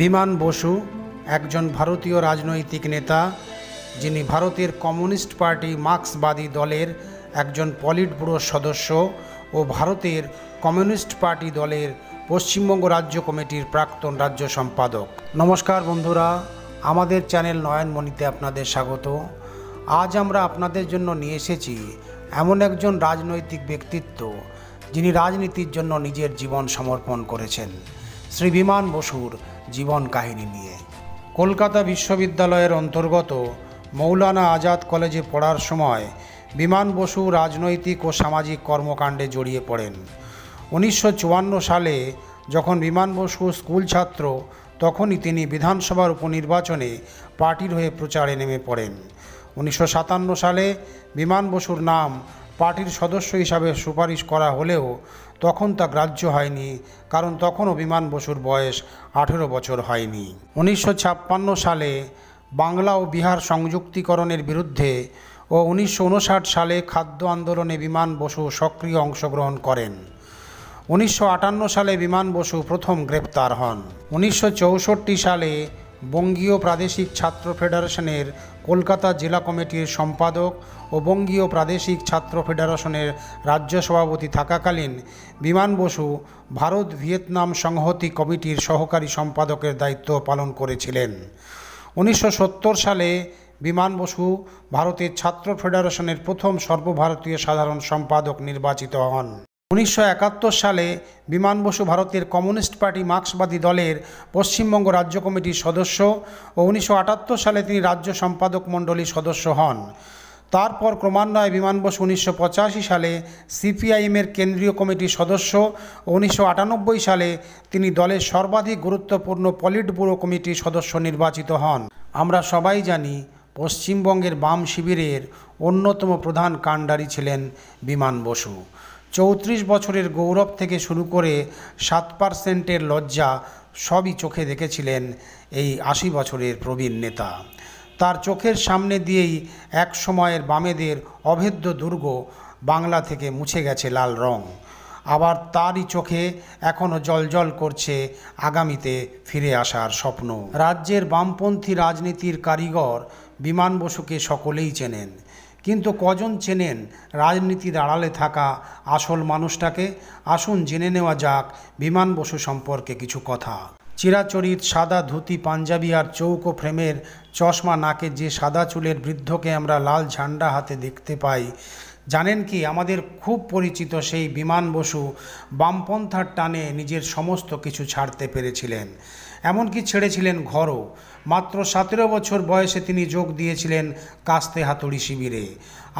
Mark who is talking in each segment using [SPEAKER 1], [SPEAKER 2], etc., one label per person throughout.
[SPEAKER 1] বিমান বসু একজন ভারতীয় রাজনৈতিক নেতা যিনি ভারতের কমিউনিস্ট পার্টি মার্ক্সবাদী দলের একজন পলিট ব্যুরোর সদস্য ও ভারতের কমিউনিস্ট পার্টি দলের পশ্চিমবঙ্গ রাজ্য কমিটির প্রাক্তন রাজ্য সম্পাদক নমস্কার বন্ধুরা আমাদের চ্যানেল নয়নমণিতে আপনাদের স্বাগত আজ আমরা আপনাদের জন্য নিয়ে এসেছি এমন একজন রাজনৈতিক ব্যক্তিত্ব যিনি রাজনীতির জন্য নিজের জীবন সমর্পণ করেছেন শ্রী বিমান বসুর জীবন কাহিনী নিয়ে কলকাতা বিশ্ববিদ্যালয়ের অন্তর্গত মৌলানা আজাদ কলেজে পড়ার সময় বিমান বসু রাজনৈতিক ও সামাজিক কর্মকাণ্ডে জড়িয়ে পড়েন উনিশশো সালে যখন বিমান বসু স্কুল ছাত্র তখনই তিনি বিধানসভার উপনির্বাচনে পার্টির হয়ে প্রচারে নেমে পড়েন উনিশশো সালে বিমান বসুর নাম পার্টির সদস্য হিসাবে সুপারিশ করা হলেও তখন তা গ্রাহ্য হয়নি কারণ তখনও বিমান বসুর বয়স আঠেরো বছর হয়নি উনিশশো সালে বাংলা ও বিহার সংযুক্তিকরণের বিরুদ্ধে ও উনিশশো সালে খাদ্য আন্দোলনে বিমান বসু সক্রিয় অংশগ্রহণ করেন উনিশশো সালে বিমান বসু প্রথম গ্রেপ্তার হন উনিশশো সালে বঙ্গীয় প্রাদেশিক ছাত্র ফেডারেশনের কলকাতা জেলা কমিটির সম্পাদক ও বঙ্গীয় প্রাদেশিক ছাত্র ফেডারেশনের রাজ্য সভাপতি থাকাকালীন বিমান বসু ভারত ভিয়েতনাম সংহতি কমিটির সহকারী সম্পাদকের দায়িত্ব পালন করেছিলেন উনিশশো সালে বিমান বসু ভারতের ছাত্র ফেডারেশনের প্রথম সর্বভারতীয় সাধারণ সম্পাদক নির্বাচিত হন উনিশশো সালে বিমান বসু ভারতের কমিউনিস্ট পার্টি মার্ক্সবাদী দলের পশ্চিমবঙ্গ রাজ্য কমিটির সদস্য ও উনিশশো সালে তিনি রাজ্য সম্পাদক মণ্ডলীর সদস্য হন তারপর ক্রমান্বয়ে বিমান বসু উনিশশো সালে সিপিআইএমের কেন্দ্রীয় কমিটির সদস্য ও উনিশশো সালে তিনি দলের সর্বাধিক গুরুত্বপূর্ণ পলিট ব্যুরো কমিটির সদস্য নির্বাচিত হন আমরা সবাই জানি পশ্চিমবঙ্গের বাম শিবিরের অন্যতম প্রধান কাণ্ডারি ছিলেন বিমান বসু চৌত্রিশ বছরের গৌরব থেকে শুরু করে সাত পার্সেন্টের লজ্জা সবই চোখে দেখেছিলেন এই আশি বছরের প্রবীণ নেতা তার চোখের সামনে দিয়েই এক সময়ের বামেদের অভেদ্য দুর্গ বাংলা থেকে মুছে গেছে লাল রং আবার তারই চোখে এখনও জলজল করছে আগামীতে ফিরে আসার স্বপ্ন রাজ্যের বামপন্থী রাজনীতির কারিগর বিমান বসুকে সকলেই চেনেন কিন্তু কজন চেনেন রাজনীতির দাঁড়ালে থাকা আসল মানুষটাকে আসুন জেনে নেওয়া যাক বিমান বসু সম্পর্কে কিছু কথা চিরাচরিত সাদা ধুতি পাঞ্জাবি আর চৌকো ফ্রেমের চশমা নাকে যে সাদা চুলের বৃদ্ধকে আমরা লাল ঝান্ডা হাতে দেখতে পাই জানেন কি আমাদের খুব পরিচিত সেই বিমান বসু বামপন্থার টানে নিজের সমস্ত কিছু ছাড়তে পেরেছিলেন এমনকি ছেড়েছিলেন ঘরও মাত্র সতেরো বছর বয়সে তিনি যোগ দিয়েছিলেন কাস্তে হাতুড়ি শিবিরে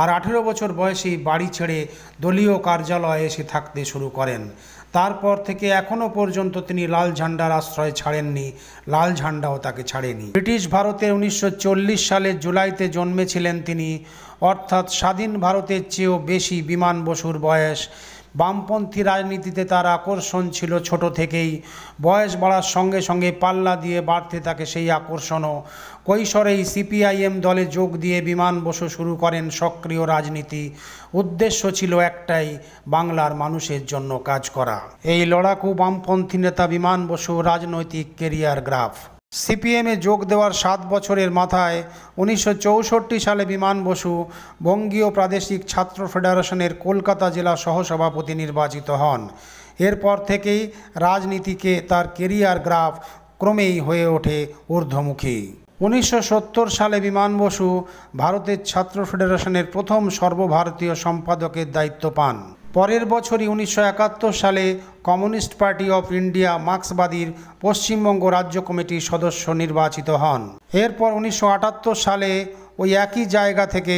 [SPEAKER 1] আর আঠেরো বছর বয়সেই বাড়ি ছেড়ে দলীয় কার্যালয়ে এসে থাকতে শুরু করেন তারপর থেকে এখনও পর্যন্ত তিনি লাল ঝান্ডার আশ্রয় ছাড়েননি লাল ঝান্ডাও তাকে ছাড়েনি ব্রিটিশ ভারতে উনিশশো সালের জুলাইতে জন্মেছিলেন তিনি অর্থাৎ স্বাধীন ভারতের চেয়েও বেশি বিমান বসুর বয়স বামপন্থী রাজনীতিতে তার আকর্ষণ ছিল ছোট থেকেই বয়স বাড়ার সঙ্গে সঙ্গে পাল্লা দিয়ে বাড়তে থাকে সেই আকর্ষণও কৈশোরেই সিপিআইএম দলে যোগ দিয়ে বিমান বসু শুরু করেন সক্রিয় রাজনীতি উদ্দেশ্য ছিল একটাই বাংলার মানুষের জন্য কাজ করা এই লড়াকু বামপন্থী নেতা বিমান বসু রাজনৈতিক কেরিয়ার গ্রাফ সিপিএমে যোগ দেওয়ার সাত বছরের মাথায় উনিশশো সালে বিমান বসু বঙ্গীয় প্রাদেশিক ছাত্র ফেডারেশনের কলকাতা জেলা সহসভাপতি নির্বাচিত হন এরপর থেকেই রাজনীতিকে তার কেরিয়ার গ্রাফ ক্রমেই হয়ে ওঠে ঊর্ধ্বমুখী উনিশশো সালে বিমান বসু ভারতের ছাত্র ফেডারেশনের প্রথম সর্বভারতীয় সম্পাদকের দায়িত্ব পান পরের বছরই উনিশশো সালে কমিউনিস্ট পার্টি অফ ইন্ডিয়া মার্ক্সবাদীর পশ্চিমবঙ্গ রাজ্য কমিটির সদস্য নির্বাচিত হন এরপর উনিশশো সালে ওই একই জায়গা থেকে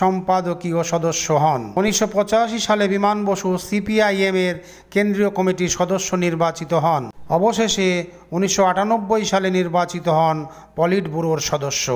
[SPEAKER 1] সম্পাদকীয় সদস্য হন উনিশশো সালে বিমান বসু সিপিআইএমের কেন্দ্রীয় কমিটির সদস্য নির্বাচিত হন অবশেষে উনিশশো সালে নির্বাচিত হন পলিট ব্যুরোর সদস্য